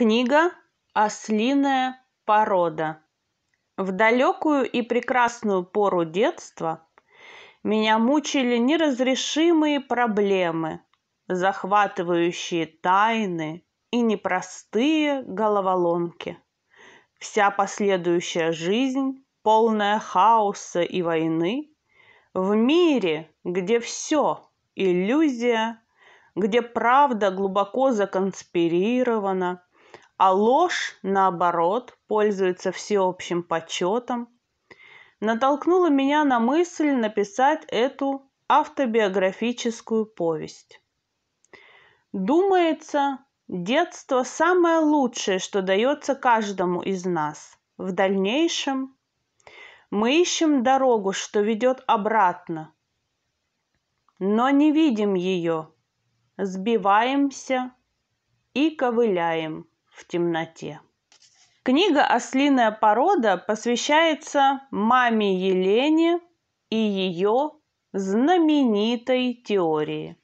Книга «Ослиная порода». В далекую и прекрасную пору детства меня мучили неразрешимые проблемы, захватывающие тайны и непростые головоломки. Вся последующая жизнь, полная хаоса и войны, в мире, где все – иллюзия, где правда глубоко законспирирована – а ложь, наоборот, пользуется всеобщим почетом, натолкнула меня на мысль написать эту автобиографическую повесть. Думается, детство самое лучшее, что дается каждому из нас. В дальнейшем мы ищем дорогу, что ведет обратно, но не видим ее, сбиваемся и ковыляем в темноте. Книга «Ослиная порода» посвящается маме Елене и ее знаменитой теории.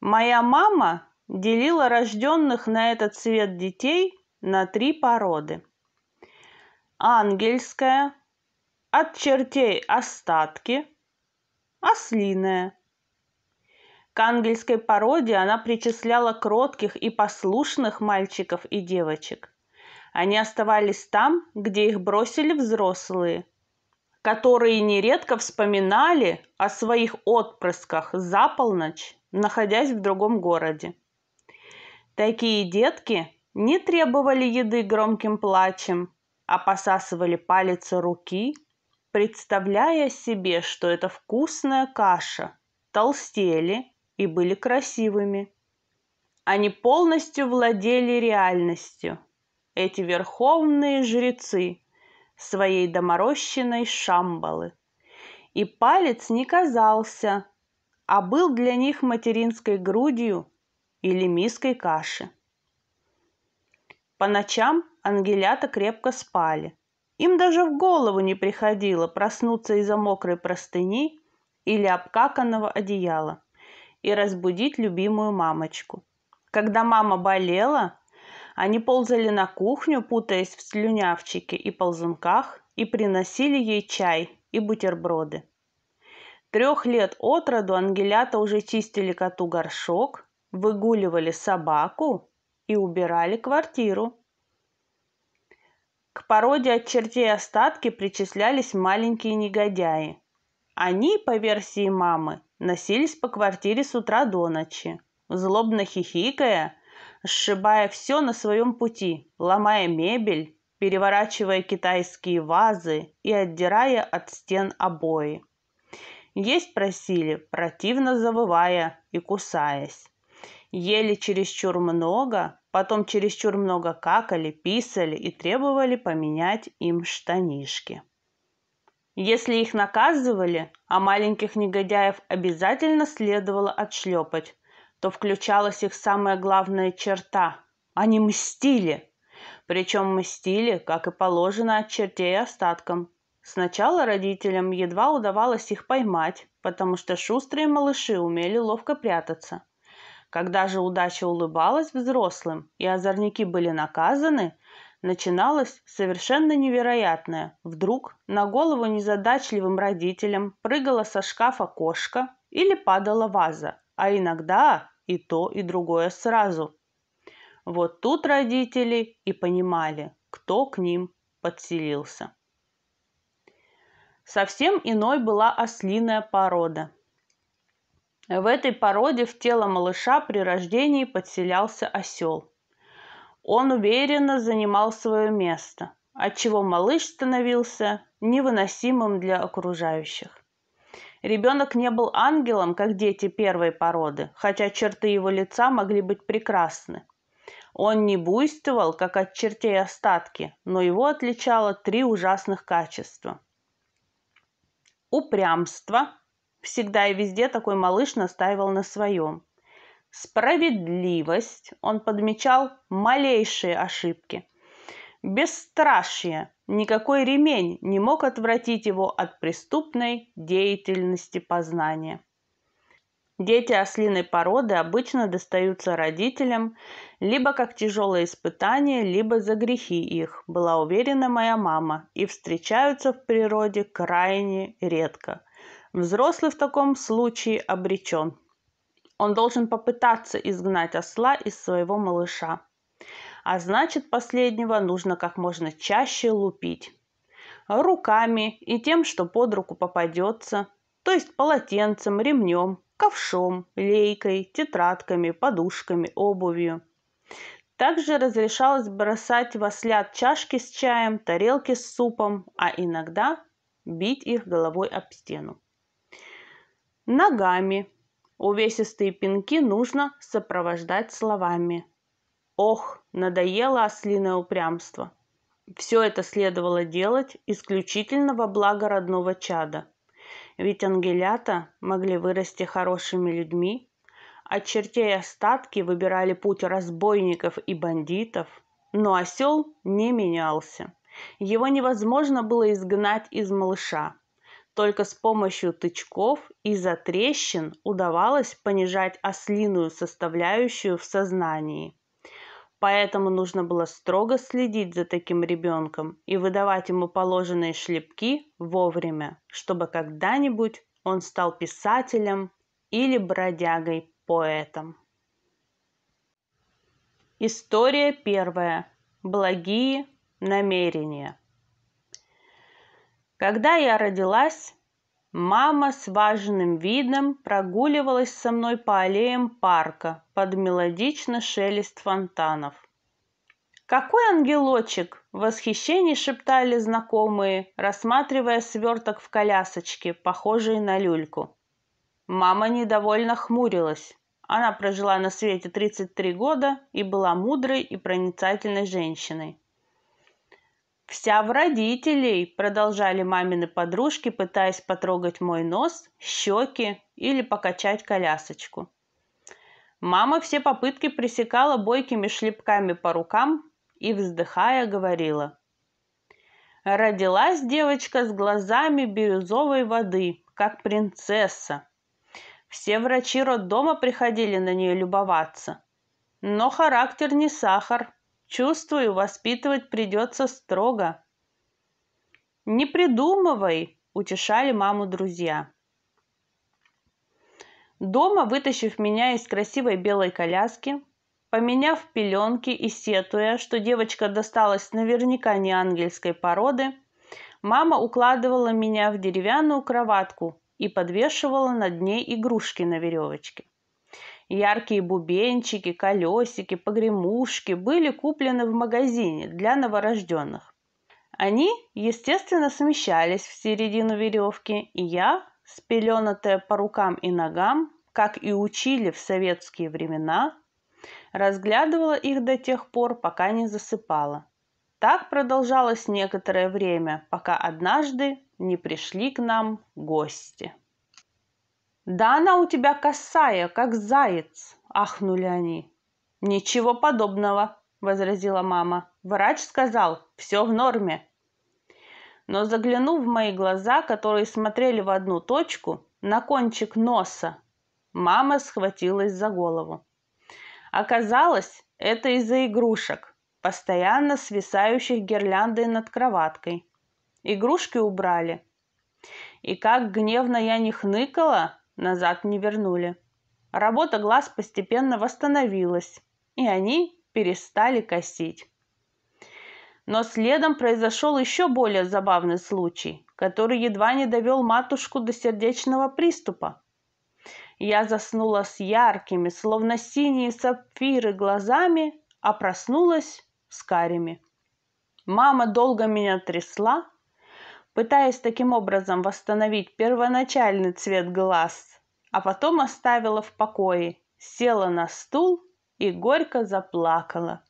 Моя мама делила рожденных на этот свет детей на три породы. Ангельская, от чертей остатки, ослиная. К ангельской породе она причисляла кротких и послушных мальчиков и девочек. Они оставались там, где их бросили взрослые, которые нередко вспоминали о своих отпрысках за полночь, находясь в другом городе. Такие детки не требовали еды громким плачем, а посасывали палец руки, представляя себе, что это вкусная каша, толстели и были красивыми. Они полностью владели реальностью, эти верховные жрецы своей доморощенной шамбалы. И палец не казался, а был для них материнской грудью или миской каши. По ночам ангелята крепко спали. Им даже в голову не приходило проснуться из-за мокрой простыни или обкаканного одеяла и разбудить любимую мамочку. Когда мама болела, они ползали на кухню, путаясь в слюнявчике и ползунках, и приносили ей чай и бутерброды. Трех лет от роду ангелята уже чистили коту горшок, выгуливали собаку и убирали квартиру. К породе от чертей остатки причислялись маленькие негодяи. Они, по версии мамы, носились по квартире с утра до ночи, злобно хихикая, сшибая все на своем пути, ломая мебель, переворачивая китайские вазы и отдирая от стен обои. Есть просили, противно завывая и кусаясь. Ели чересчур много, потом чересчур много какали, писали и требовали поменять им штанишки. Если их наказывали, а маленьких негодяев обязательно следовало отшлепать, то включалась их самая главная черта – они мстили. Причем мстили, как и положено от чертей остаткам. Сначала родителям едва удавалось их поймать, потому что шустрые малыши умели ловко прятаться. Когда же удача улыбалась взрослым и озорники были наказаны, Начиналось совершенно невероятное. Вдруг на голову незадачливым родителям прыгала со шкафа кошка или падала ваза, а иногда и то, и другое сразу. Вот тут родители и понимали, кто к ним подселился. Совсем иной была ослиная порода. В этой породе в тело малыша при рождении подселялся осел – он уверенно занимал свое место, отчего малыш становился невыносимым для окружающих. Ребенок не был ангелом, как дети первой породы, хотя черты его лица могли быть прекрасны. Он не буйствовал, как от чертей остатки, но его отличало три ужасных качества. Упрямство. Всегда и везде такой малыш настаивал на своем справедливость, он подмечал малейшие ошибки. Бесстрашие, никакой ремень не мог отвратить его от преступной деятельности познания. Дети ослиной породы обычно достаются родителям либо как тяжелое испытание, либо за грехи их, была уверена моя мама, и встречаются в природе крайне редко. Взрослый в таком случае обречен. Он должен попытаться изгнать осла из своего малыша. А значит, последнего нужно как можно чаще лупить. Руками и тем, что под руку попадется, то есть полотенцем, ремнем, ковшом, лейкой, тетрадками, подушками, обувью. Также разрешалось бросать в ослят чашки с чаем, тарелки с супом, а иногда бить их головой об стену. Ногами Увесистые пинки нужно сопровождать словами. Ох, надоело ослиное упрямство. Все это следовало делать исключительно во благо родного чада. Ведь ангелята могли вырасти хорошими людьми, а чертей остатки выбирали путь разбойников и бандитов, но осел не менялся. Его невозможно было изгнать из малыша – только с помощью тычков и затрещин удавалось понижать ослиную составляющую в сознании. Поэтому нужно было строго следить за таким ребенком и выдавать ему положенные шлепки вовремя, чтобы когда-нибудь он стал писателем или бродягой-поэтом. История первая. Благие намерения. Когда я родилась, мама с важным видом прогуливалась со мной по аллеям парка под мелодично шелест фонтанов. «Какой ангелочек!» – в восхищении шептали знакомые, рассматривая сверток в колясочке, похожий на люльку. Мама недовольно хмурилась. Она прожила на свете 33 года и была мудрой и проницательной женщиной. «Вся в родителей!» – продолжали мамины подружки, пытаясь потрогать мой нос, щеки или покачать колясочку. Мама все попытки пресекала бойкими шлепками по рукам и, вздыхая, говорила. Родилась девочка с глазами бирюзовой воды, как принцесса. Все врачи роддома приходили на нее любоваться. Но характер не сахар, Чувствую, воспитывать придется строго. Не придумывай, утешали маму друзья. Дома, вытащив меня из красивой белой коляски, поменяв пеленки и сетуя, что девочка досталась наверняка не ангельской породы, мама укладывала меня в деревянную кроватку и подвешивала над ней игрушки на веревочке. Яркие бубенчики, колесики, погремушки были куплены в магазине для новорожденных. Они, естественно, смещались в середину веревки, и я, спеленатая по рукам и ногам, как и учили в советские времена, разглядывала их до тех пор, пока не засыпала. Так продолжалось некоторое время, пока однажды не пришли к нам гости. «Да она у тебя косая, как заяц!» – ахнули они. «Ничего подобного!» – возразила мама. «Врач сказал, все в норме!» Но заглянув в мои глаза, которые смотрели в одну точку, на кончик носа, мама схватилась за голову. Оказалось, это из-за игрушек, постоянно свисающих гирляндой над кроваткой. Игрушки убрали. И как гневно я не хныкала, назад не вернули. Работа глаз постепенно восстановилась, и они перестали косить. Но следом произошел еще более забавный случай, который едва не довел матушку до сердечного приступа. Я заснула с яркими, словно синие сапфиры глазами, а проснулась с карими. Мама долго меня трясла, пытаясь таким образом восстановить первоначальный цвет глаз, а потом оставила в покое, села на стул и горько заплакала.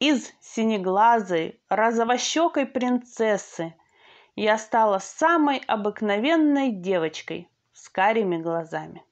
Из синеглазой, розовощекой принцессы я стала самой обыкновенной девочкой с карими глазами.